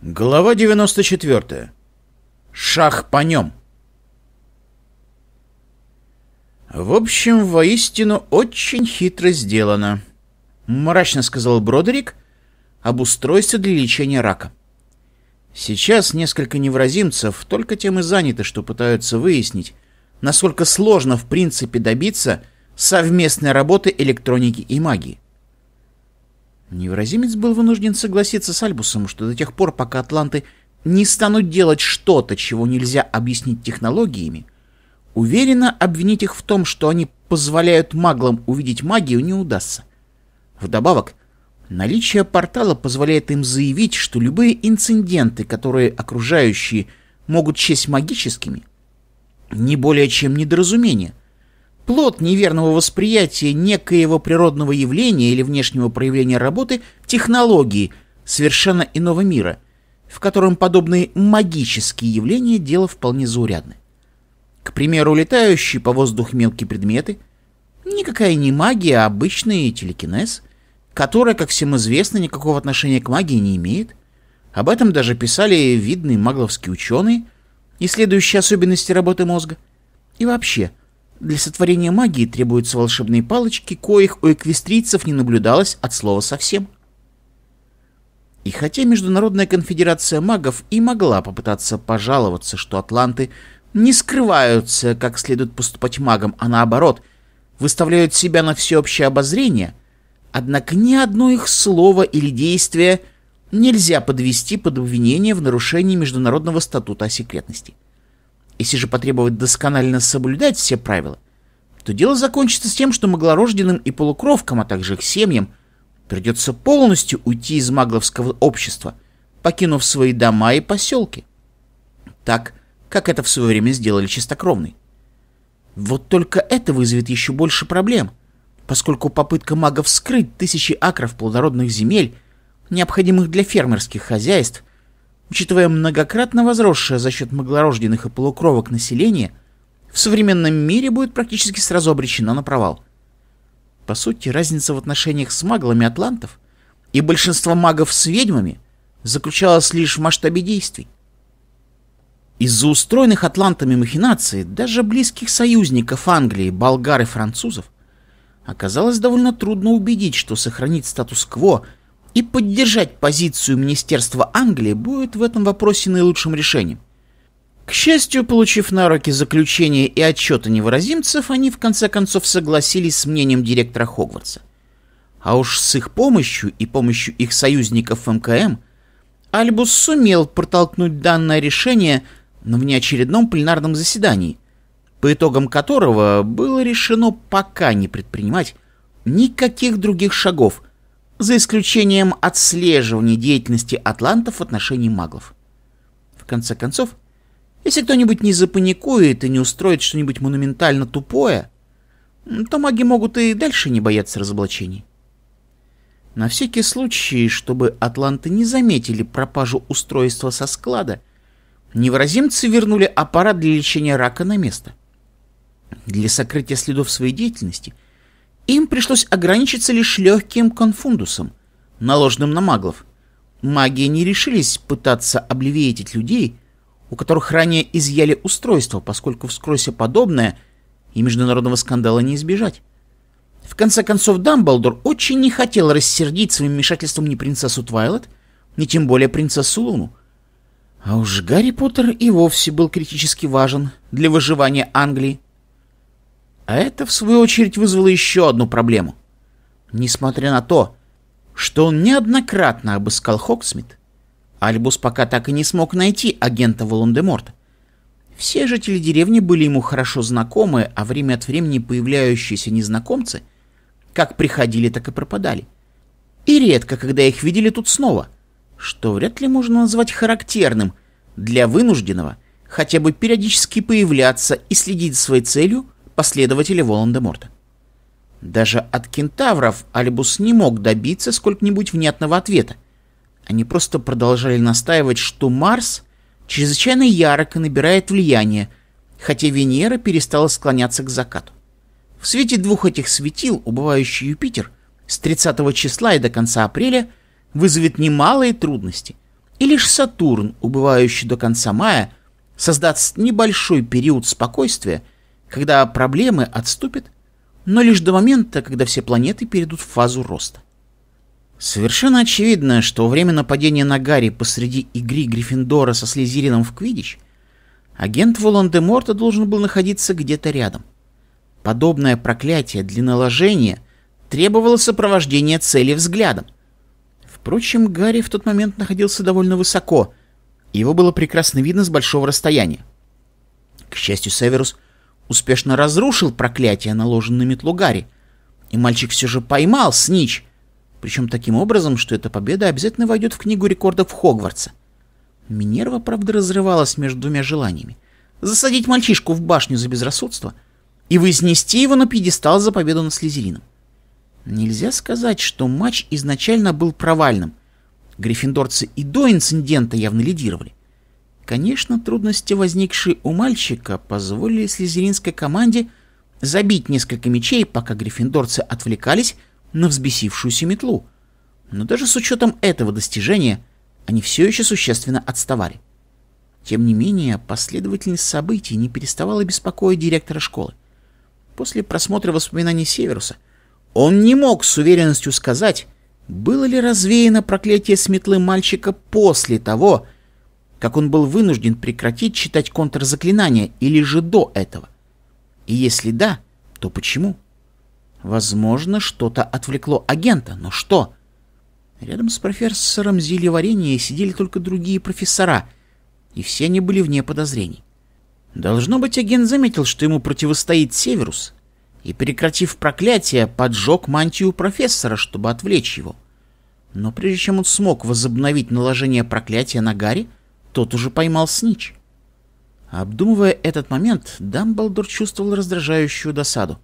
Глава 94. Шах по нем. В общем, воистину очень хитро сделано, мрачно сказал Бродерик об устройстве для лечения рака. Сейчас несколько невразимцев только тем и заняты, что пытаются выяснить, насколько сложно в принципе добиться совместной работы электроники и магии. Невразимец был вынужден согласиться с Альбусом, что до тех пор, пока атланты не станут делать что-то, чего нельзя объяснить технологиями, уверенно обвинить их в том, что они позволяют маглам увидеть магию, не удастся. Вдобавок, наличие портала позволяет им заявить, что любые инциденты, которые окружающие могут честь магическими, не более чем недоразумение, плод неверного восприятия некоего природного явления или внешнего проявления работы технологии совершенно иного мира, в котором подобные магические явления дело вполне заурядны. К примеру, летающие по воздуху мелкие предметы, никакая не магия, а обычный телекинез, которая, как всем известно, никакого отношения к магии не имеет. Об этом даже писали видные магловские ученые, исследующие особенности работы мозга. И вообще – для сотворения магии требуются волшебные палочки, коих у эквестрийцев не наблюдалось от слова совсем. И хотя Международная конфедерация магов и могла попытаться пожаловаться, что атланты не скрываются, как следует поступать магам, а наоборот, выставляют себя на всеобщее обозрение, однако ни одно их слово или действие нельзя подвести под обвинение в нарушении Международного статута о секретности. Если же потребовать досконально соблюдать все правила, то дело закончится с тем, что маглорожденным и полукровкам, а также их семьям, придется полностью уйти из магловского общества, покинув свои дома и поселки. Так, как это в свое время сделали чистокровные. Вот только это вызовет еще больше проблем, поскольку попытка магов скрыть тысячи акров плодородных земель, необходимых для фермерских хозяйств, Учитывая многократно возросшее за счет маглорожденных и полукровок население, в современном мире будет практически сразу обречено на провал. По сути, разница в отношениях с маглами атлантов и большинство магов с ведьмами заключалась лишь в масштабе действий. Из-за устроенных атлантами махинаций даже близких союзников Англии, болгар и французов оказалось довольно трудно убедить, что сохранить статус-кво – и поддержать позицию Министерства Англии будет в этом вопросе наилучшим решением. К счастью, получив на руки заключение и отчеты невыразимцев, они в конце концов согласились с мнением директора Хогвартса. А уж с их помощью и помощью их союзников МКМ Альбус сумел протолкнуть данное решение, на в неочередном пленарном заседании, по итогам которого было решено пока не предпринимать никаких других шагов – за исключением отслеживания деятельности атлантов в отношении маглов. В конце концов, если кто-нибудь не запаникует и не устроит что-нибудь монументально тупое, то маги могут и дальше не бояться разоблачений. На всякий случай, чтобы атланты не заметили пропажу устройства со склада, невыразимцы вернули аппарат для лечения рака на место. Для сокрытия следов своей деятельности – им пришлось ограничиться лишь легким конфундусом, наложенным на маглов. Маги не решились пытаться облевеетить людей, у которых ранее изъяли устройство, поскольку вскройся подобное и международного скандала не избежать. В конце концов, Дамблдор очень не хотел рассердить своим вмешательством ни принцессу Твайлет, ни тем более принцессу Луну. А уж Гарри Поттер и вовсе был критически важен для выживания Англии. А это, в свою очередь, вызвало еще одну проблему. Несмотря на то, что он неоднократно обыскал Хоксмит, Альбус пока так и не смог найти агента Волан-де-Морта. Все жители деревни были ему хорошо знакомы, а время от времени появляющиеся незнакомцы как приходили, так и пропадали. И редко, когда их видели тут снова, что вряд ли можно назвать характерным для вынужденного хотя бы периодически появляться и следить за своей целью – последователи Волан-де-Морта. Даже от кентавров Альбус не мог добиться сколько-нибудь внятного ответа. Они просто продолжали настаивать, что Марс чрезвычайно ярко набирает влияние, хотя Венера перестала склоняться к закату. В свете двух этих светил убывающий Юпитер с 30 числа и до конца апреля вызовет немалые трудности, и лишь Сатурн, убывающий до конца мая, создаст небольшой период спокойствия – когда проблемы отступят, но лишь до момента, когда все планеты перейдут в фазу роста. Совершенно очевидно, что во время нападения на Гарри посреди игры Гриффиндора со Слизерином в Квидич агент Волан-де-Морта должен был находиться где-то рядом. Подобное проклятие для наложения требовало сопровождения цели взглядом. Впрочем, Гарри в тот момент находился довольно высоко, его было прекрасно видно с большого расстояния. К счастью, Северус — успешно разрушил проклятие, наложенное на метлу Гарри, и мальчик все же поймал Снич, причем таким образом, что эта победа обязательно войдет в книгу рекордов Хогвартса. Минерва, правда, разрывалась между двумя желаниями. Засадить мальчишку в башню за безрассудство и вознести его на пьедестал за победу над Слизерином. Нельзя сказать, что матч изначально был провальным. Гриффиндорцы и до инцидента явно лидировали. Конечно, трудности, возникшие у мальчика, позволили слизеринской команде забить несколько мячей, пока гриффиндорцы отвлекались на взбесившуюся метлу. Но даже с учетом этого достижения они все еще существенно отставали. Тем не менее, последовательность событий не переставала беспокоить директора школы. После просмотра воспоминаний Северуса он не мог с уверенностью сказать, было ли развеяно проклятие метлы мальчика после того, как он был вынужден прекратить читать контрзаклинания или же до этого? И если да, то почему? Возможно, что-то отвлекло агента, но что? Рядом с профессором зельеварения сидели только другие профессора, и все они были вне подозрений. Должно быть, агент заметил, что ему противостоит Северус, и, прекратив проклятие, поджег мантию профессора, чтобы отвлечь его. Но прежде чем он смог возобновить наложение проклятия на Гарри, тот уже поймал снич. Обдумывая этот момент, Дамблдор чувствовал раздражающую досаду.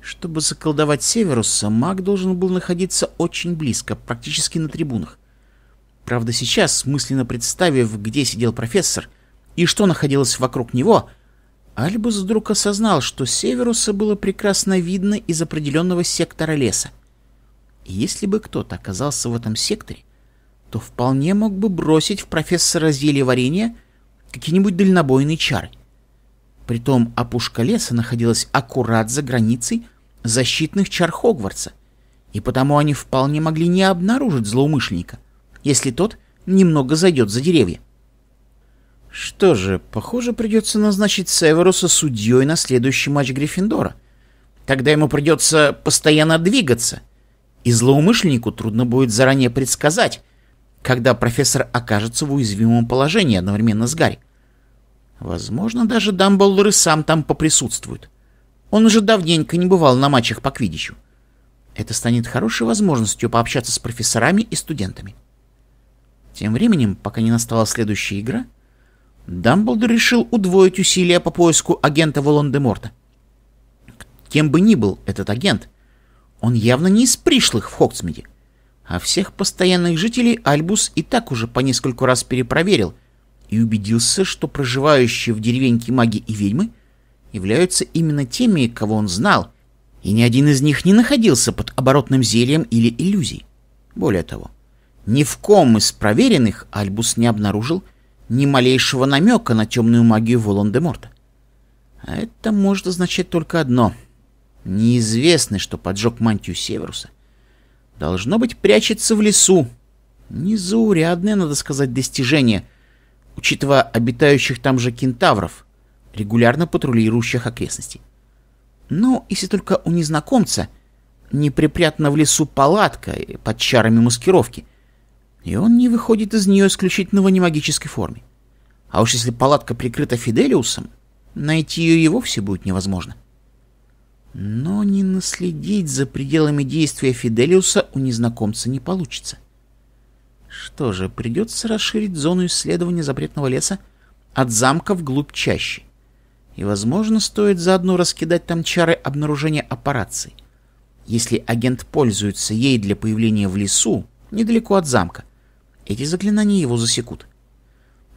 Чтобы заколдовать Северуса, маг должен был находиться очень близко, практически на трибунах. Правда, сейчас, мысленно представив, где сидел профессор и что находилось вокруг него, Альбус вдруг осознал, что Северуса было прекрасно видно из определенного сектора леса. если бы кто-то оказался в этом секторе, то вполне мог бы бросить в профессора зелья варенья какие-нибудь дальнобойные чары. Притом опушка леса находилась аккурат за границей защитных чар Хогвартса, и потому они вполне могли не обнаружить злоумышленника, если тот немного зайдет за деревья. Что же, похоже, придется назначить Северуса судьей на следующий матч Гриффиндора. Тогда ему придется постоянно двигаться, и злоумышленнику трудно будет заранее предсказать, когда профессор окажется в уязвимом положении одновременно с Гарри. Возможно, даже Дамблдор и сам там поприсутствует. Он уже давненько не бывал на матчах по квиддичу. Это станет хорошей возможностью пообщаться с профессорами и студентами. Тем временем, пока не настала следующая игра, Дамблдор решил удвоить усилия по поиску агента Волан-де-Морта. Кем бы ни был этот агент, он явно не из пришлых в Хоксмиде. А всех постоянных жителей Альбус и так уже по нескольку раз перепроверил и убедился, что проживающие в деревеньке маги и ведьмы являются именно теми, кого он знал, и ни один из них не находился под оборотным зельем или иллюзией. Более того, ни в ком из проверенных Альбус не обнаружил ни малейшего намека на темную магию Волан-де-Морта. А это может означать только одно. Неизвестный, что поджег мантию Северуса, Должно быть, прячется в лесу. Незаурядное, надо сказать, достижение, учитывая обитающих там же кентавров, регулярно патрулирующих окрестности. Но если только у незнакомца не припрятана в лесу палатка под чарами маскировки, и он не выходит из нее исключительно в анимагической форме. А уж если палатка прикрыта Фиделиусом, найти ее и вовсе будет невозможно. — но не наследить за пределами действия Фиделиуса у незнакомца не получится. Что же, придется расширить зону исследования запретного леса от замка вглубь чаще. И, возможно, стоит заодно раскидать там чары обнаружения аппараций. Если агент пользуется ей для появления в лесу, недалеко от замка, эти заклинания его засекут.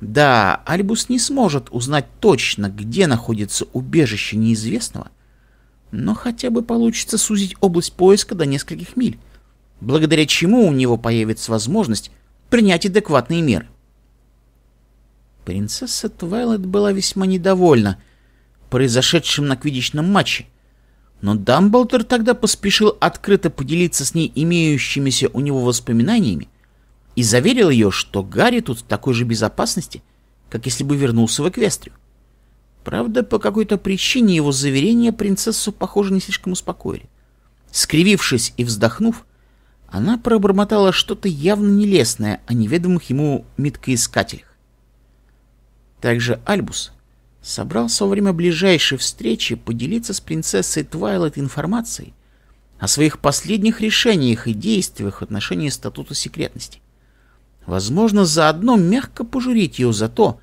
Да, Альбус не сможет узнать точно, где находится убежище неизвестного — но хотя бы получится сузить область поиска до нескольких миль, благодаря чему у него появится возможность принять адекватные меры. Принцесса Твайлайт была весьма недовольна произошедшим на квидичном матче, но Дамблдор тогда поспешил открыто поделиться с ней имеющимися у него воспоминаниями и заверил ее, что Гарри тут в такой же безопасности, как если бы вернулся в Эквестрию. Правда, по какой-то причине его заверения принцессу, похоже, не слишком успокоили. Скривившись и вздохнув, она пробормотала что-то явно нелестное о неведомых ему меткоискателях. Также Альбус собрался во время ближайшей встречи поделиться с принцессой Твайлайт информацией о своих последних решениях и действиях в отношении статута секретности. Возможно, заодно мягко пожурить ее за то, что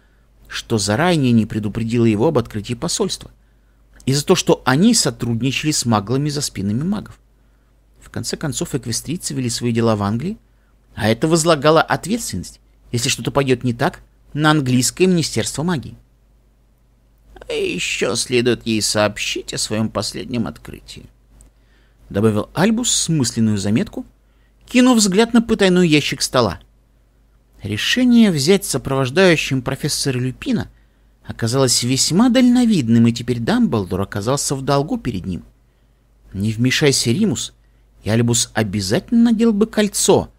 что заранее не предупредила его об открытии посольства, и за то, что они сотрудничали с маглами за спинами магов. В конце концов, эквестрийцы вели свои дела в Англии, а это возлагало ответственность, если что-то пойдет не так, на английское министерство магии. А еще следует ей сообщить о своем последнем открытии. Добавил Альбус смысленную заметку, кинув взгляд на потайной ящик стола — Решение взять сопровождающим профессора Люпина оказалось весьма дальновидным, и теперь Дамблдор оказался в долгу перед ним. Не вмешайся, Римус, и Альбус обязательно надел бы кольцо,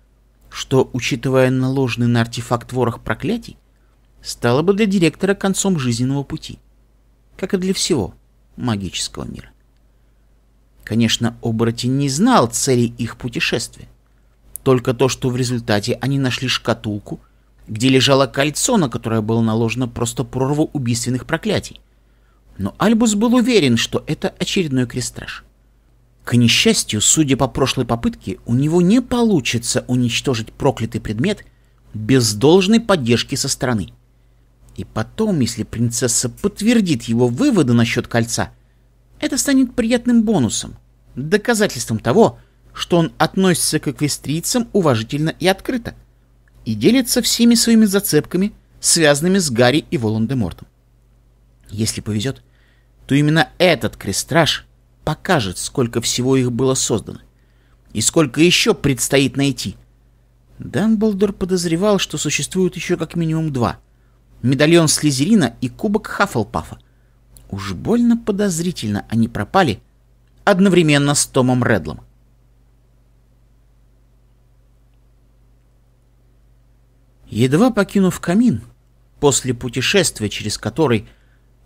что, учитывая наложенный на артефакт ворох проклятий, стало бы для директора концом жизненного пути, как и для всего магического мира. Конечно, оборотень не знал цели их путешествия, только то, что в результате они нашли шкатулку, где лежало кольцо, на которое было наложено просто прорва убийственных проклятий. Но Альбус был уверен, что это очередной крестраж. К несчастью, судя по прошлой попытке, у него не получится уничтожить проклятый предмет без должной поддержки со стороны. И потом, если принцесса подтвердит его выводы насчет кольца, это станет приятным бонусом, доказательством того, что что он относится к эквестрийцам уважительно и открыто и делится всеми своими зацепками, связанными с Гарри и Волан-де-Мортом. Если повезет, то именно этот крестраж покажет, сколько всего их было создано и сколько еще предстоит найти. Дамблдор подозревал, что существует еще как минимум два. Медальон Слизерина и кубок Хаффлпафа. Уж больно подозрительно они пропали одновременно с Томом Редлом. Едва покинув камин, после путешествия, через который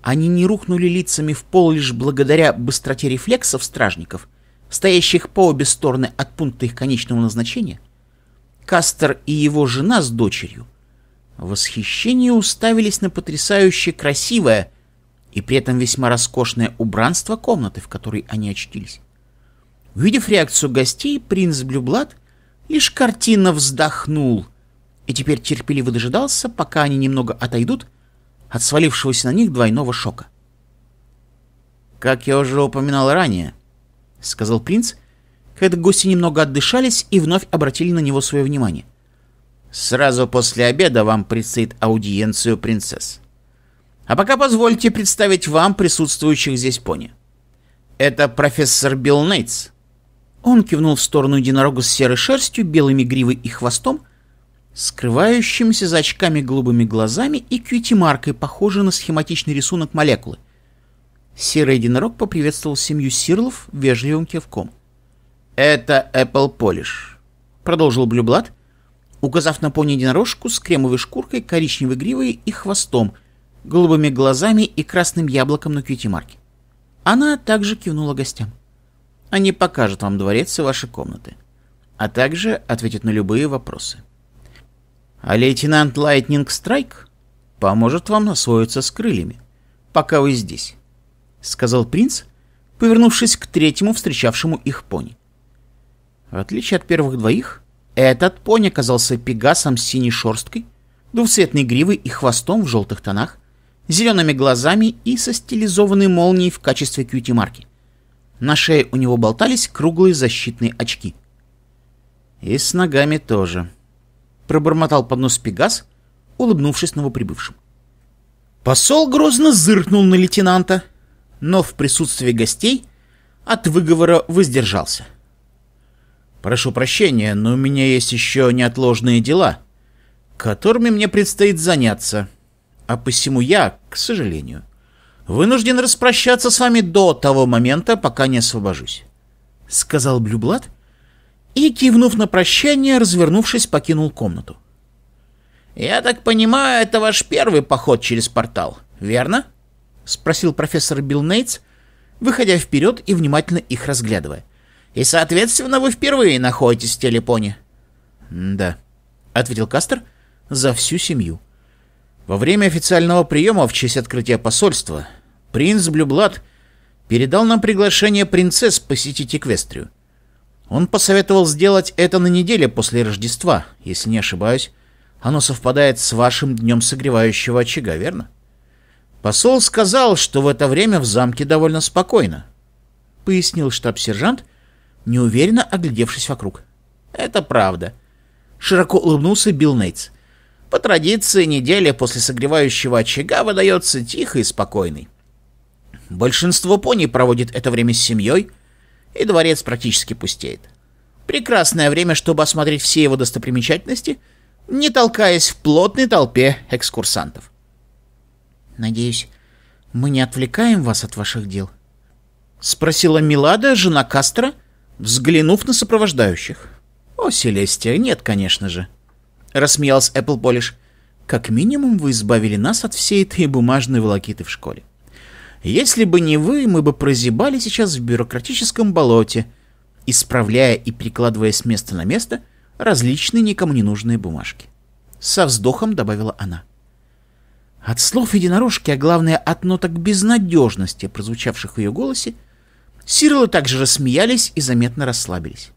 они не рухнули лицами в пол лишь благодаря быстроте рефлексов стражников, стоящих по обе стороны от пункта их конечного назначения, Кастер и его жена с дочерью в восхищении уставились на потрясающе красивое и при этом весьма роскошное убранство комнаты, в которой они очтились. Увидев реакцию гостей, принц Блюблад лишь картинно вздохнул — и теперь терпеливо дожидался, пока они немного отойдут от свалившегося на них двойного шока. «Как я уже упоминал ранее», — сказал принц, когда гости немного отдышались и вновь обратили на него свое внимание. «Сразу после обеда вам предстоит аудиенцию принцесс. А пока позвольте представить вам присутствующих здесь пони. Это профессор Билл Нейтс». Он кивнул в сторону единорога с серой шерстью, белыми гривой и хвостом — Скрывающимися за очками голубыми глазами и кьюти-маркой, похожей на схематичный рисунок молекулы. Серый единорог поприветствовал семью Сирлов вежливым кивком. «Это Apple Polish», — продолжил блюблад, указав на пони единорожку с кремовой шкуркой, коричневой гривой и хвостом, голубыми глазами и красным яблоком на кьюти-марке. Она также кивнула гостям. «Они покажут вам дворец и ваши комнаты, а также ответят на любые вопросы». А лейтенант Лайтнинг Страйк поможет вам освоиться с крыльями, пока вы здесь», — сказал принц, повернувшись к третьему встречавшему их пони. В отличие от первых двоих, этот пони оказался пегасом с синей шерсткой, двухцветной гривой и хвостом в желтых тонах, зелеными глазами и со стилизованной молнией в качестве кьюти-марки. На шее у него болтались круглые защитные очки. И с ногами тоже, пробормотал под нос Пегас, улыбнувшись новоприбывшим. Посол грозно зыркнул на лейтенанта, но в присутствии гостей от выговора воздержался. «Прошу прощения, но у меня есть еще неотложные дела, которыми мне предстоит заняться, а посему я, к сожалению, вынужден распрощаться с вами до того момента, пока не освобожусь», — сказал Блюблат и, кивнув на прощание, развернувшись, покинул комнату. «Я так понимаю, это ваш первый поход через портал, верно?» — спросил профессор Билл Нейтс, выходя вперед и внимательно их разглядывая. «И, соответственно, вы впервые находитесь в телепоне». «Да», — ответил Кастер, — «за всю семью». Во время официального приема в честь открытия посольства принц Блюблад передал нам приглашение принцесс посетить Эквестрию. Он посоветовал сделать это на неделе после Рождества, если не ошибаюсь. Оно совпадает с вашим днем согревающего очага, верно? Посол сказал, что в это время в замке довольно спокойно, — пояснил штаб-сержант, неуверенно оглядевшись вокруг. «Это правда», — широко улыбнулся Билл Нейтс. «По традиции, неделя после согревающего очага выдается тихой и спокойной. Большинство пони проводит это время с семьей, и дворец практически пустеет. Прекрасное время, чтобы осмотреть все его достопримечательности, не толкаясь в плотной толпе экскурсантов. «Надеюсь, мы не отвлекаем вас от ваших дел?» — спросила Милада, жена Кастро, взглянув на сопровождающих. «О, Селестия, нет, конечно же», — рассмеялась Эпплполиш. «Как минимум вы избавили нас от всей этой бумажной волокиты в школе». Если бы не вы, мы бы прозябали сейчас в бюрократическом болоте, исправляя и прикладывая с места на место различные никому не нужные бумажки. Со вздохом добавила она. От слов единорожки, а главное от ноток безнадежности, прозвучавших в ее голосе, Сирлы также рассмеялись и заметно расслабились.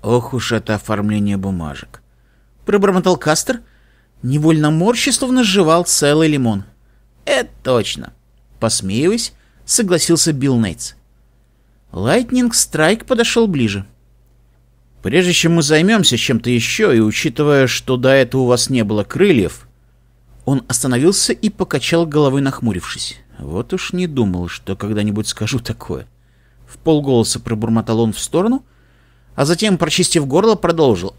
«Ох уж это оформление бумажек!» — пробормотал Кастер, невольно морща, словно жевал целый лимон. «Это точно!» Посмеиваясь, согласился Билл Нейтс. Лайтнинг Страйк подошел ближе. «Прежде чем мы займемся чем-то еще, и учитывая, что до этого у вас не было крыльев...» Он остановился и покачал головой, нахмурившись. «Вот уж не думал, что когда-нибудь скажу такое». В полголоса пробормотал он в сторону, а затем, прочистив горло, продолжил.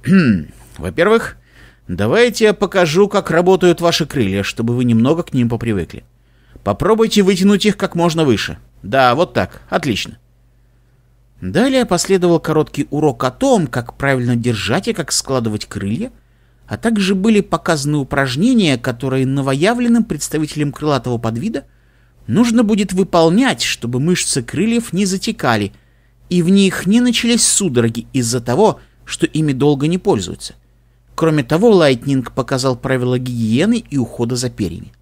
«Во-первых, давайте я покажу, как работают ваши крылья, чтобы вы немного к ним попривыкли. Попробуйте вытянуть их как можно выше. Да, вот так. Отлично. Далее последовал короткий урок о том, как правильно держать и как складывать крылья, а также были показаны упражнения, которые новоявленным представителям крылатого подвида нужно будет выполнять, чтобы мышцы крыльев не затекали, и в них не начались судороги из-за того, что ими долго не пользуются. Кроме того, Лайтнинг показал правила гигиены и ухода за перьями.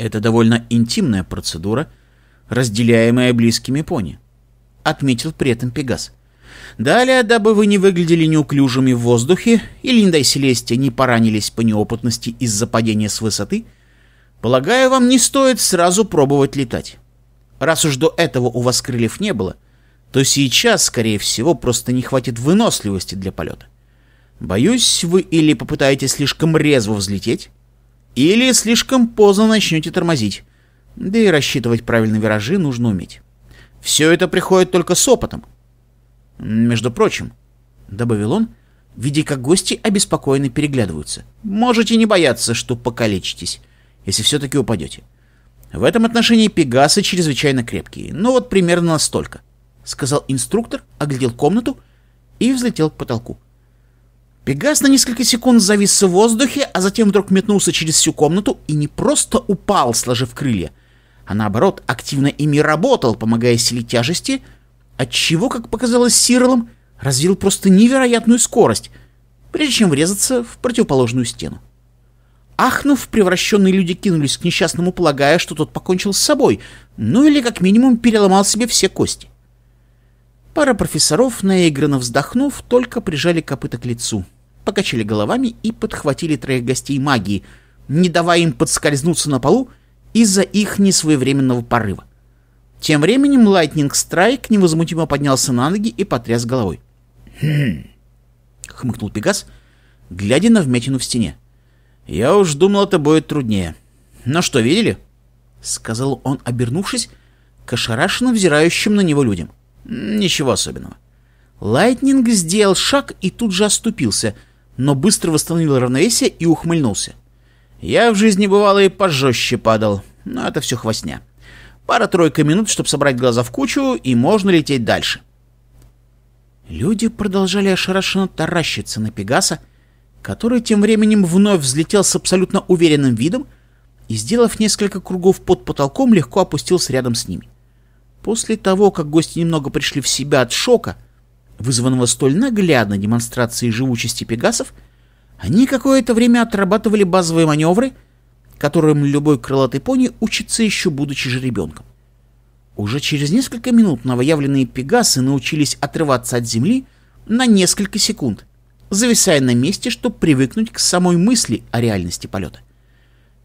Это довольно интимная процедура, разделяемая близкими пони. Отметил при этом Пегас. Далее, дабы вы не выглядели неуклюжими в воздухе или, не дай Селестия, не поранились по неопытности из-за падения с высоты, полагаю, вам не стоит сразу пробовать летать. Раз уж до этого у вас крыльев не было, то сейчас, скорее всего, просто не хватит выносливости для полета. Боюсь, вы или попытаетесь слишком резво взлететь, или слишком поздно начнете тормозить. Да и рассчитывать правильные виражи нужно уметь. Все это приходит только с опытом. Между прочим, добавил он, видя, как гости обеспокоенно переглядываются. Можете не бояться, что покалечитесь, если все-таки упадете. В этом отношении пегасы чрезвычайно крепкие, но ну вот примерно настолько, сказал инструктор, оглядел комнату и взлетел к потолку. Пегас на несколько секунд завис в воздухе, а затем вдруг метнулся через всю комнату и не просто упал, сложив крылья, а наоборот активно ими работал, помогая силе тяжести, отчего, как показалось Сирлом, развил просто невероятную скорость, прежде чем врезаться в противоположную стену. Ахнув, превращенные люди кинулись к несчастному, полагая, что тот покончил с собой, ну или как минимум переломал себе все кости. Пара профессоров, наигранно вздохнув, только прижали копыта к лицу, покачали головами и подхватили троих гостей магии, не давая им подскользнуться на полу из-за их несвоевременного порыва. Тем временем Лайтнинг Страйк невозмутимо поднялся на ноги и потряс головой. «Хм...» — хмыкнул Пегас, глядя на вмятину в стене. «Я уж думал, это будет труднее. Но ну что, видели?» — сказал он, обернувшись к ошарашенно взирающим на него людям. — Ничего особенного. Лайтнинг сделал шаг и тут же оступился, но быстро восстановил равновесие и ухмыльнулся. Я в жизни бывало и пожестче падал, но это все хвостня. Пара-тройка минут, чтобы собрать глаза в кучу, и можно лететь дальше. Люди продолжали ошарашенно таращиться на Пегаса, который тем временем вновь взлетел с абсолютно уверенным видом и, сделав несколько кругов под потолком, легко опустился рядом с ними. — После того, как гости немного пришли в себя от шока, вызванного столь наглядной демонстрацией живучести пегасов, они какое-то время отрабатывали базовые маневры, которым любой крылатый пони учится еще будучи же ребенком. Уже через несколько минут новоявленные пегасы научились отрываться от земли на несколько секунд, зависая на месте, чтобы привыкнуть к самой мысли о реальности полета.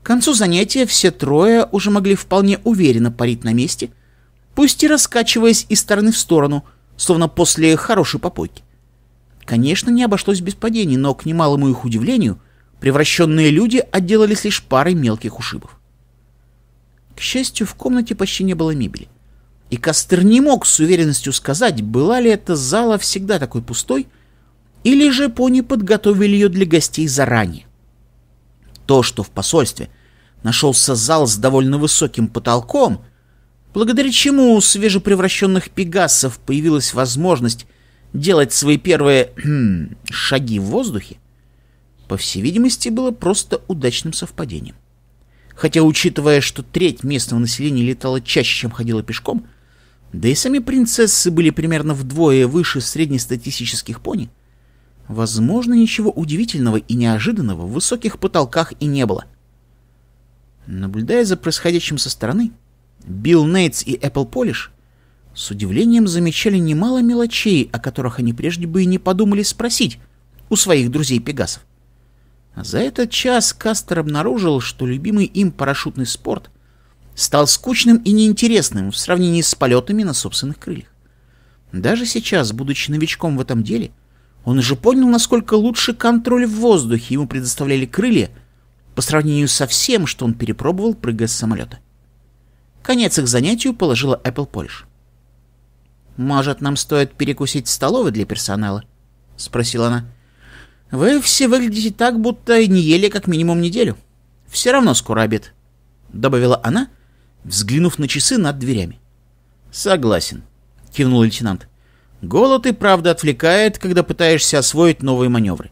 К концу занятия все трое уже могли вполне уверенно парить на месте — пусть и раскачиваясь из стороны в сторону, словно после хорошей попойки. Конечно, не обошлось без падений, но, к немалому их удивлению, превращенные люди отделались лишь парой мелких ушибов. К счастью, в комнате почти не было мебели. И Кастер не мог с уверенностью сказать, была ли эта зала всегда такой пустой, или же пони подготовили ее для гостей заранее. То, что в посольстве нашелся зал с довольно высоким потолком — благодаря чему у свежепревращенных пегасов появилась возможность делать свои первые хм, шаги в воздухе, по всей видимости, было просто удачным совпадением. Хотя, учитывая, что треть местного населения летала чаще, чем ходила пешком, да и сами принцессы были примерно вдвое выше среднестатистических пони, возможно, ничего удивительного и неожиданного в высоких потолках и не было. Наблюдая за происходящим со стороны, Билл Нейтс и Эппл Полиш с удивлением замечали немало мелочей, о которых они прежде бы и не подумали спросить у своих друзей-пегасов. За этот час Кастер обнаружил, что любимый им парашютный спорт стал скучным и неинтересным в сравнении с полетами на собственных крыльях. Даже сейчас, будучи новичком в этом деле, он уже понял, насколько лучше контроль в воздухе ему предоставляли крылья по сравнению со всем, что он перепробовал, прыгая с самолета. Конец их занятию положила Apple Polish. «Может, нам стоит перекусить в столовой для персонала?» — спросила она. «Вы все выглядите так, будто не ели как минимум неделю. Все равно скоро обед», — добавила она, взглянув на часы над дверями. «Согласен», — кивнул лейтенант. «Голод и правда отвлекает, когда пытаешься освоить новые маневры.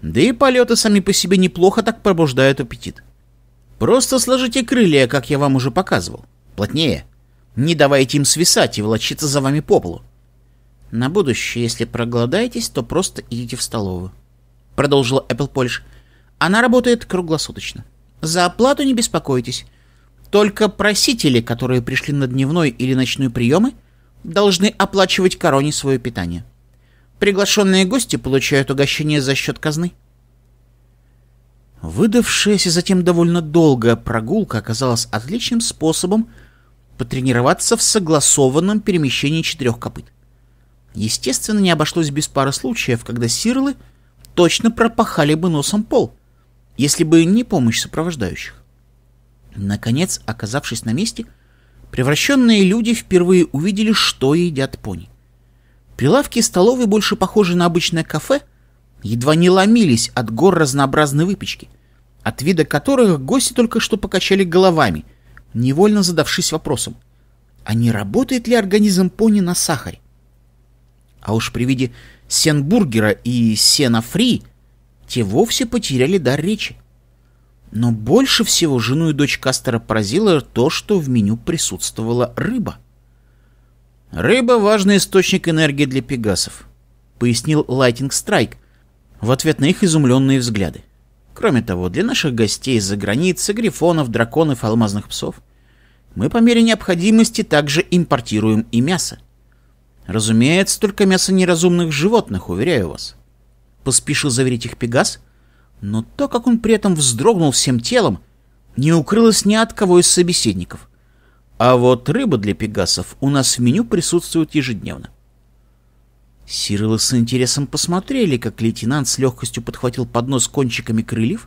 Да и полеты сами по себе неплохо так пробуждают аппетит. Просто сложите крылья, как я вам уже показывал» плотнее. Не давайте им свисать и волочиться за вами по полу. На будущее, если проголодаетесь, то просто идите в столовую. Продолжила Эппл Польш. Она работает круглосуточно. За оплату не беспокойтесь. Только просители, которые пришли на дневной или ночной приемы, должны оплачивать короне свое питание. Приглашенные гости получают угощение за счет казны. Выдавшаяся затем довольно долгая прогулка оказалась отличным способом потренироваться в согласованном перемещении четырех копыт. Естественно, не обошлось без пары случаев, когда сирлы точно пропахали бы носом пол, если бы не помощь сопровождающих. Наконец, оказавшись на месте, превращенные люди впервые увидели, что едят пони. Прилавки столовой, больше похожи на обычное кафе, едва не ломились от гор разнообразной выпечки, от вида которых гости только что покачали головами – невольно задавшись вопросом, а не работает ли организм пони на сахаре? А уж при виде сенбургера и сенафри те вовсе потеряли дар речи. Но больше всего жену и дочь Кастера поразило то, что в меню присутствовала рыба. «Рыба — важный источник энергии для пегасов», — пояснил Лайтинг Страйк в ответ на их изумленные взгляды. Кроме того, для наших гостей из-за границы, грифонов, драконов, алмазных псов, мы по мере необходимости также импортируем и мясо. Разумеется, только мясо неразумных животных, уверяю вас. Поспешил заверить их Пегас, но то, как он при этом вздрогнул всем телом, не укрылось ни от кого из собеседников. А вот рыба для пегасов у нас в меню присутствует ежедневно. Сирилы с интересом посмотрели, как лейтенант с легкостью подхватил поднос кончиками крыльев,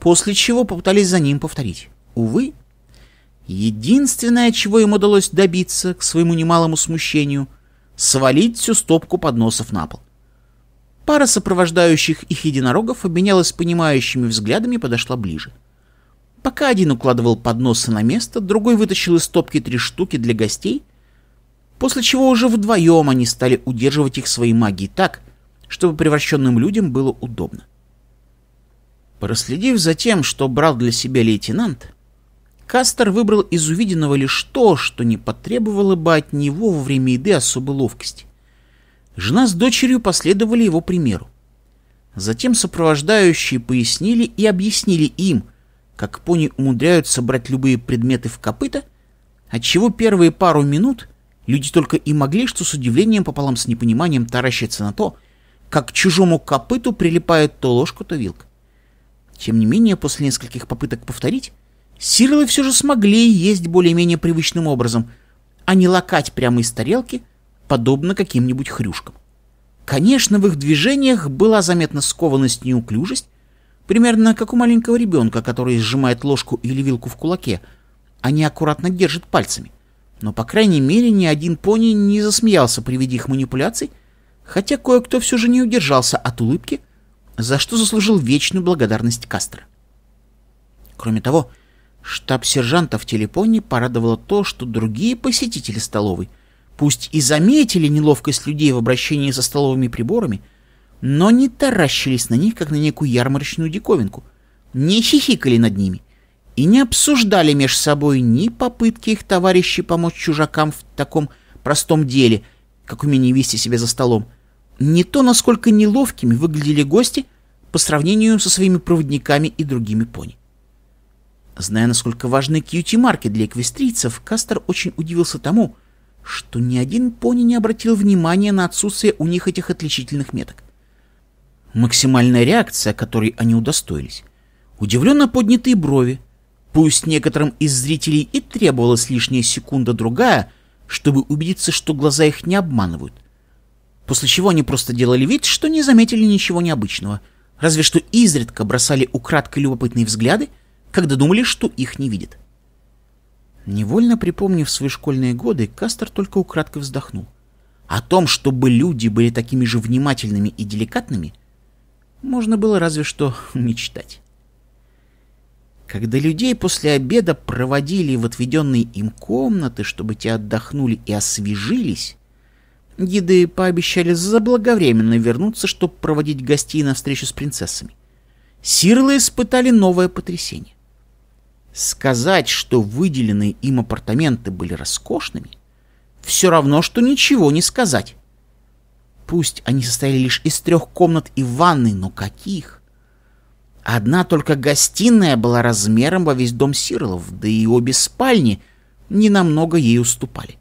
после чего попытались за ним повторить. Увы, единственное, чего им удалось добиться, к своему немалому смущению, свалить всю стопку подносов на пол. Пара сопровождающих их единорогов обменялась понимающими взглядами и подошла ближе. Пока один укладывал подносы на место, другой вытащил из стопки три штуки для гостей — после чего уже вдвоем они стали удерживать их своей магией так, чтобы превращенным людям было удобно. Проследив за тем, что брал для себя лейтенант, Кастер выбрал из увиденного лишь то, что не потребовало бы от него во время еды особой ловкости. Жена с дочерью последовали его примеру. Затем сопровождающие пояснили и объяснили им, как пони умудряются брать любые предметы в копыта, отчего первые пару минут Люди только и могли, что с удивлением пополам с непониманием таращиться на то, как к чужому копыту прилипает то ложка, то вилка. Тем не менее, после нескольких попыток повторить, сирлы все же смогли есть более-менее привычным образом, а не лакать прямо из тарелки, подобно каким-нибудь хрюшкам. Конечно, в их движениях была заметна скованность и неуклюжесть, примерно как у маленького ребенка, который сжимает ложку или вилку в кулаке, а не аккуратно держит пальцами. Но, по крайней мере, ни один пони не засмеялся при виде их манипуляций, хотя кое-кто все же не удержался от улыбки, за что заслужил вечную благодарность Кастро. Кроме того, штаб сержанта в телепоне порадовало то, что другие посетители столовой, пусть и заметили неловкость людей в обращении со столовыми приборами, но не таращились на них, как на некую ярмарочную диковинку, не хихикали над ними, и не обсуждали меж собой ни попытки их товарищей помочь чужакам в таком простом деле, как умение вести себя за столом, ни то, насколько неловкими выглядели гости по сравнению со своими проводниками и другими пони. Зная, насколько важны кьюти-марки для эквестрийцев, Кастер очень удивился тому, что ни один пони не обратил внимания на отсутствие у них этих отличительных меток. Максимальная реакция, которой они удостоились. Удивленно поднятые брови, Пусть некоторым из зрителей и требовалась лишняя секунда-другая, чтобы убедиться, что глаза их не обманывают. После чего они просто делали вид, что не заметили ничего необычного, разве что изредка бросали украдкой любопытные взгляды, когда думали, что их не видят. Невольно припомнив свои школьные годы, Кастер только украдкой вздохнул. О том, чтобы люди были такими же внимательными и деликатными, можно было разве что мечтать. Когда людей после обеда проводили в отведенные им комнаты, чтобы те отдохнули и освежились, гиды пообещали заблаговременно вернуться, чтобы проводить гостей на встречу с принцессами. Сирлы испытали новое потрясение. Сказать, что выделенные им апартаменты были роскошными, все равно, что ничего не сказать. Пусть они состояли лишь из трех комнат и ванны, но каких? Одна только гостиная была размером во весь дом Сирлов, да и обе спальни ненамного ей уступали.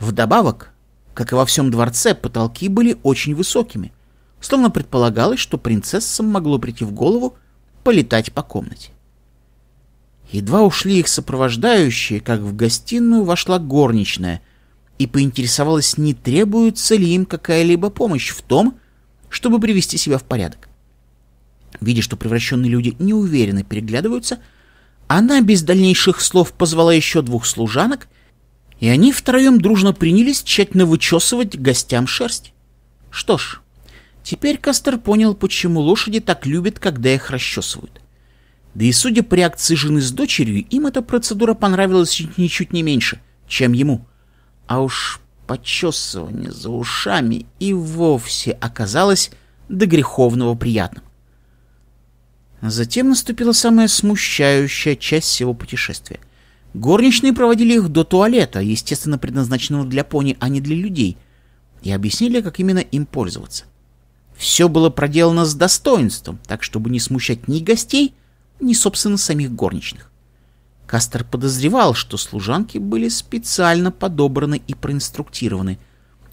Вдобавок, как и во всем дворце, потолки были очень высокими, словно предполагалось, что принцессам могло прийти в голову полетать по комнате. Едва ушли их сопровождающие, как в гостиную вошла горничная и поинтересовалась, не требуется ли им какая-либо помощь в том, чтобы привести себя в порядок. Видя, что превращенные люди неуверенно переглядываются, она без дальнейших слов позвала еще двух служанок, и они втроем дружно принялись тщательно вычесывать гостям шерсть. Что ж, теперь Кастер понял, почему лошади так любят, когда их расчесывают. Да и судя по реакции жены с дочерью, им эта процедура понравилась ничуть не меньше, чем ему. А уж почесывание за ушами и вовсе оказалось до греховного приятным. Затем наступила самая смущающая часть всего путешествия. Горничные проводили их до туалета, естественно предназначенного для пони, а не для людей, и объяснили, как именно им пользоваться. Все было проделано с достоинством, так чтобы не смущать ни гостей, ни, собственно, самих горничных. Кастер подозревал, что служанки были специально подобраны и проинструктированы,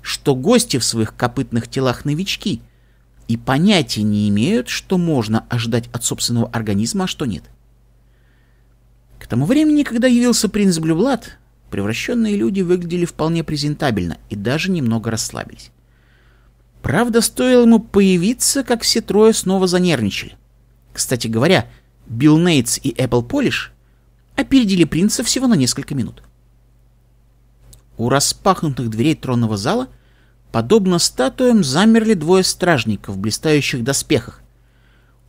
что гости в своих копытных телах новички — и понятия не имеют, что можно ожидать от собственного организма, а что нет. К тому времени, когда явился принц Блюблат, превращенные люди выглядели вполне презентабельно и даже немного расслабились. Правда, стоило ему появиться, как все трое снова занервничали. Кстати говоря, Билл Нейтс и Эппл Полиш опередили принца всего на несколько минут. У распахнутых дверей тронного зала – Подобно статуям замерли двое стражников в блистающих доспехах.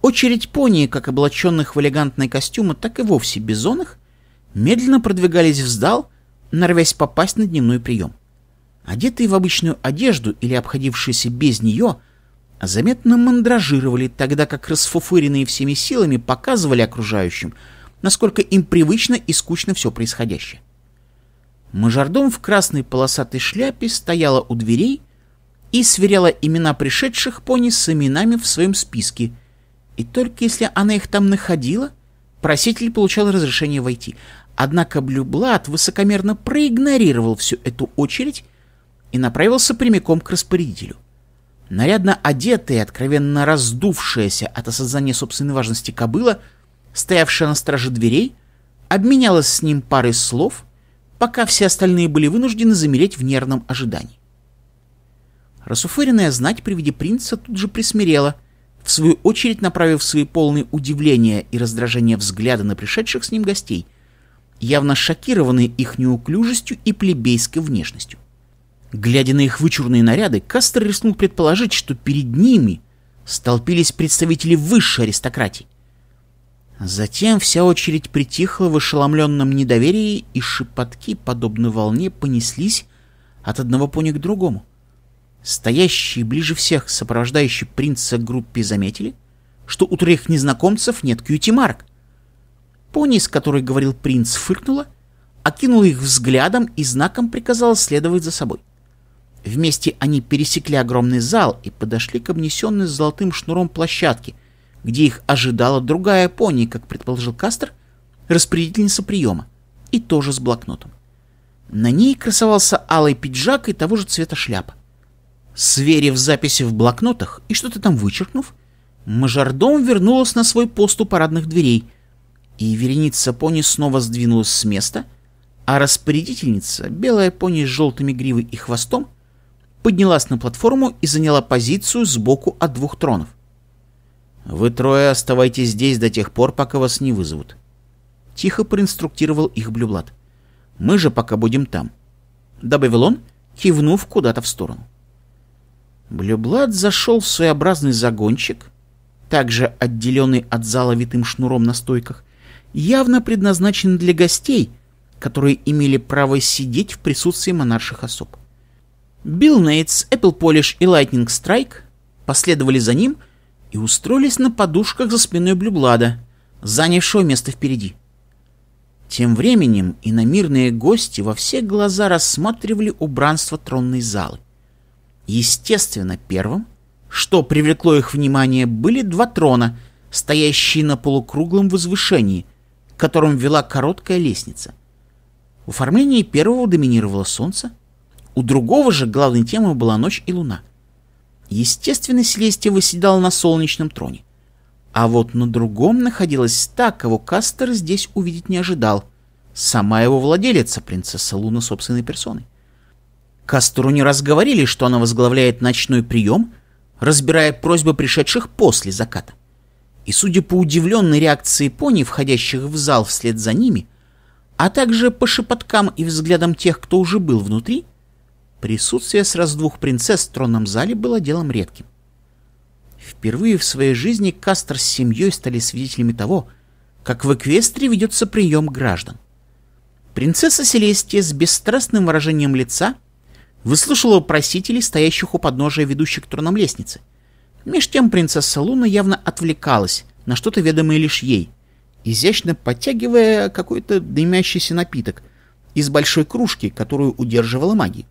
Очередь пони, как облаченных в элегантные костюмы, так и вовсе бизонах, медленно продвигались в вздал, нарвясь попасть на дневной прием. Одетые в обычную одежду или обходившиеся без нее, заметно мандражировали, тогда как расфуфыренные всеми силами показывали окружающим, насколько им привычно и скучно все происходящее. Мажордом в красной полосатой шляпе стояла у дверей, и сверяла имена пришедших пони с именами в своем списке. И только если она их там находила, проситель получал разрешение войти. Однако Блюблад высокомерно проигнорировал всю эту очередь и направился прямиком к распорядителю. Нарядно одетая и откровенно раздувшаяся от осознания собственной важности кобыла, стоявшая на страже дверей, обменялась с ним парой слов, пока все остальные были вынуждены замереть в нервном ожидании. Расуфыренная знать при виде принца тут же присмирела, в свою очередь направив свои полные удивления и раздражения взгляда на пришедших с ним гостей, явно шокированные их неуклюжестью и плебейской внешностью. Глядя на их вычурные наряды, Кастер рискнул предположить, что перед ними столпились представители высшей аристократии. Затем вся очередь притихла в ошеломленном недоверии, и шепотки, подобно волне, понеслись от одного пони к другому. Стоящие ближе всех сопровождающие принца группе заметили, что у трех незнакомцев нет кьюти-марк. Пони, с которой говорил принц, фыркнула, окинула их взглядом и знаком приказала следовать за собой. Вместе они пересекли огромный зал и подошли к обнесенной золотым шнуром площадке, где их ожидала другая пони, как предположил Кастер, распорядительница приема, и тоже с блокнотом. На ней красовался алый пиджак и того же цвета шляпа. Сверив записи в блокнотах и что-то там вычеркнув, мажордом вернулась на свой пост у парадных дверей, и вереница пони снова сдвинулась с места, а распорядительница, белая пони с желтыми гривой и хвостом, поднялась на платформу и заняла позицию сбоку от двух тронов. «Вы трое оставайтесь здесь до тех пор, пока вас не вызовут», — тихо проинструктировал их Блюблат. «Мы же пока будем там», — добавил он, кивнув куда-то в сторону. Блюблад зашел в своеобразный загончик, также отделенный от зала витым шнуром на стойках, явно предназначен для гостей, которые имели право сидеть в присутствии монарших особ. Билл Нейтс, Apple Polish и Lightning Strike последовали за ним и устроились на подушках за спиной Блюблада, занявшего место впереди. Тем временем иномирные гости во все глаза рассматривали убранство тронной залы. Естественно, первым, что привлекло их внимание, были два трона, стоящие на полукруглом возвышении, к которым вела короткая лестница. В оформлении первого доминировало солнце, у другого же главной темой была ночь и луна. Естественно, Селестия восседала на солнечном троне. А вот на другом находилась та, кого Кастер здесь увидеть не ожидал. Сама его владелица, принцесса Луна собственной персоной. Кастеру не раз говорили, что она возглавляет ночной прием, разбирая просьбы пришедших после заката. И судя по удивленной реакции пони, входящих в зал вслед за ними, а также по шепоткам и взглядам тех, кто уже был внутри, присутствие сразу двух принцесс в тронном зале было делом редким. Впервые в своей жизни Кастер с семьей стали свидетелями того, как в Эквестре ведется прием граждан. Принцесса Селестия с бесстрастным выражением лица – выслушала просителей, стоящих у подножия ведущей к тронам лестницы. Меж тем принцесса Луна явно отвлекалась на что-то ведомое лишь ей, изящно подтягивая какой-то дымящийся напиток из большой кружки, которую удерживала магия.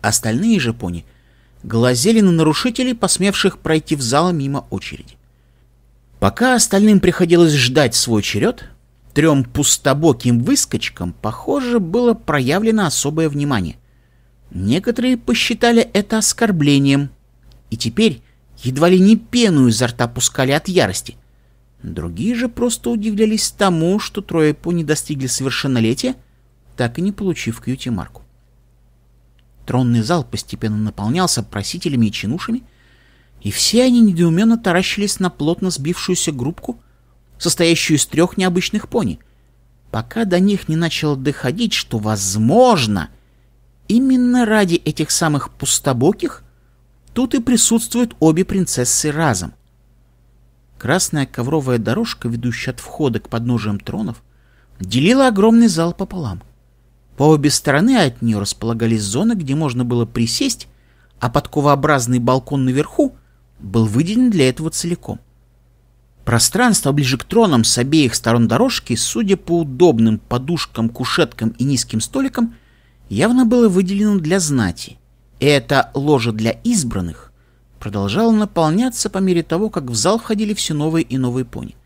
Остальные же пони глазели на нарушителей, посмевших пройти в зал мимо очереди. Пока остальным приходилось ждать свой черед, трем пустобоким выскочкам, похоже, было проявлено особое внимание — Некоторые посчитали это оскорблением, и теперь едва ли не пену изо рта пускали от ярости. Другие же просто удивлялись тому, что трое пони достигли совершеннолетия, так и не получив кьюти-марку. Тронный зал постепенно наполнялся просителями и чинушами, и все они недоуменно таращились на плотно сбившуюся группку, состоящую из трех необычных пони, пока до них не начало доходить, что, возможно, Именно ради этих самых пустобоких тут и присутствуют обе принцессы разом. Красная ковровая дорожка, ведущая от входа к подножиям тронов, делила огромный зал пополам. По обе стороны от нее располагались зоны, где можно было присесть, а подковообразный балкон наверху был выделен для этого целиком. Пространство ближе к тронам с обеих сторон дорожки, судя по удобным подушкам, кушеткам и низким столикам, явно было выделено для знати, Это эта ложа для избранных продолжала наполняться по мере того, как в зал входили все новые и новые пони.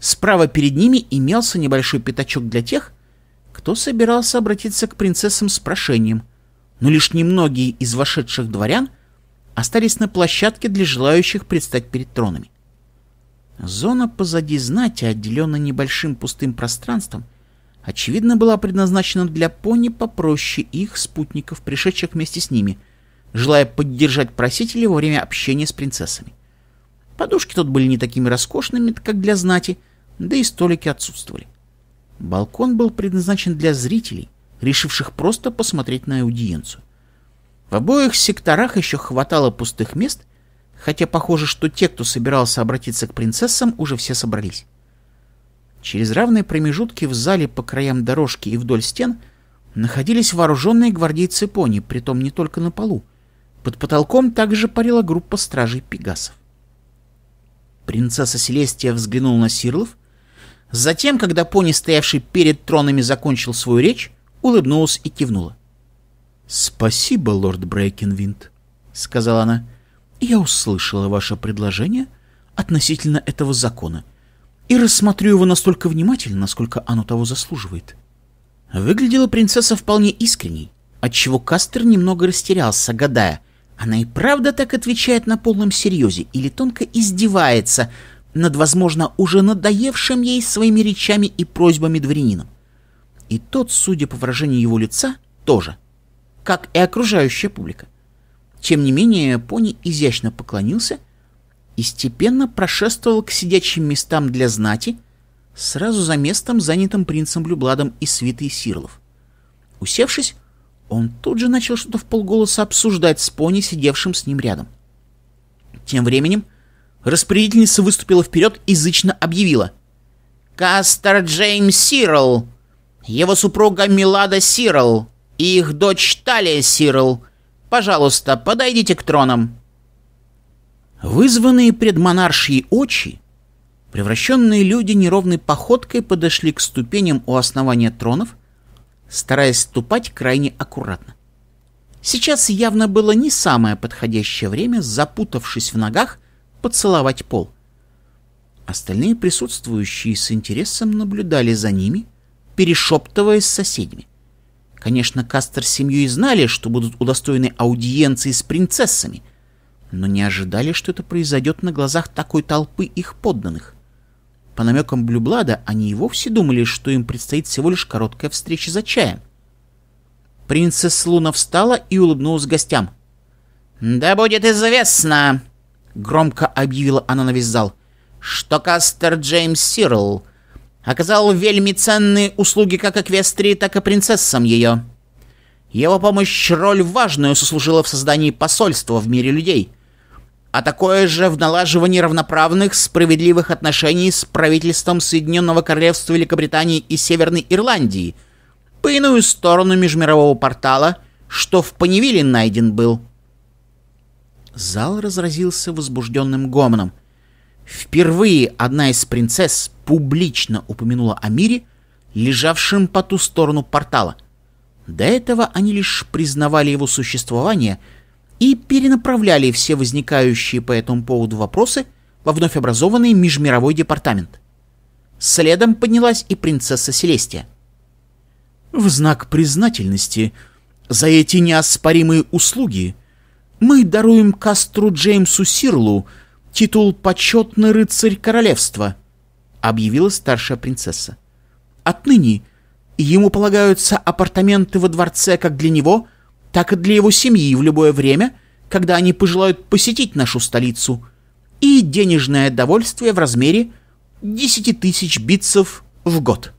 Справа перед ними имелся небольшой пятачок для тех, кто собирался обратиться к принцессам с прошением, но лишь немногие из вошедших дворян остались на площадке для желающих предстать перед тронами. Зона позади знати, отделенная небольшим пустым пространством, очевидно, была предназначена для пони попроще их спутников, пришедших вместе с ними, желая поддержать просителей во время общения с принцессами. Подушки тут были не такими роскошными, как для знати, да и столики отсутствовали. Балкон был предназначен для зрителей, решивших просто посмотреть на аудиенцию. В обоих секторах еще хватало пустых мест, хотя похоже, что те, кто собирался обратиться к принцессам, уже все собрались. Через равные промежутки в зале по краям дорожки и вдоль стен находились вооруженные гвардейцы пони, притом не только на полу. Под потолком также парила группа стражей пегасов. Принцесса Селестия взглянула на Сирлов. Затем, когда пони, стоявший перед тронами, закончил свою речь, улыбнулась и кивнула. «Спасибо, лорд Брейкинвинт», — сказала она. «Я услышала ваше предложение относительно этого закона и рассмотрю его настолько внимательно, насколько оно того заслуживает. Выглядела принцесса вполне искренней, отчего Кастер немного растерялся, гадая, она и правда так отвечает на полном серьезе или тонко издевается над, возможно, уже надоевшим ей своими речами и просьбами дворянином. И тот, судя по выражению его лица, тоже, как и окружающая публика. Тем не менее, пони изящно поклонился — и степенно прошествовал к сидячим местам для знати, сразу за местом, занятым принцем Блюбладом и свитой Сирлов. Усевшись, он тут же начал что-то в полголоса обсуждать с пони, сидевшим с ним рядом. Тем временем распорядительница выступила вперед и зычно объявила. «Кастер Джеймс Сирл, его супруга Милада Сирл и их дочь Талия Сирл, пожалуйста, подойдите к тронам». Вызванные предмонаршьей очи, превращенные люди неровной походкой подошли к ступеням у основания тронов, стараясь ступать крайне аккуратно. Сейчас явно было не самое подходящее время, запутавшись в ногах, поцеловать пол. Остальные присутствующие с интересом наблюдали за ними, перешептываясь с соседями. Конечно, Кастер с семьей знали, что будут удостоены аудиенции с принцессами — но не ожидали, что это произойдет на глазах такой толпы их подданных. По намекам Блюблада они и вовсе думали, что им предстоит всего лишь короткая встреча за чаем. Принцесса Луна встала и улыбнулась гостям. «Да будет известно!» — громко объявила она на весь зал, «что Кастер Джеймс Сирл оказал вельми ценные услуги как Эквестрии, так и принцессам ее». Его помощь роль важную сослужила в создании посольства в мире людей, а такое же в налаживании равноправных, справедливых отношений с правительством Соединенного Королевства Великобритании и Северной Ирландии, по иную сторону межмирового портала, что в Паневиле найден был. Зал разразился возбужденным гомоном. Впервые одна из принцесс публично упомянула о мире, лежавшем по ту сторону портала — до этого они лишь признавали его существование и перенаправляли все возникающие по этому поводу вопросы во вновь образованный межмировой департамент. Следом поднялась и принцесса Селестия. В знак признательности за эти неоспоримые услуги мы даруем Кастру Джеймсу Сирлу титул «Почетный рыцарь королевства», — объявила старшая принцесса. «Отныне — и Ему полагаются апартаменты во дворце как для него, так и для его семьи в любое время, когда они пожелают посетить нашу столицу, и денежное довольствие в размере 10 тысяч битцев в год.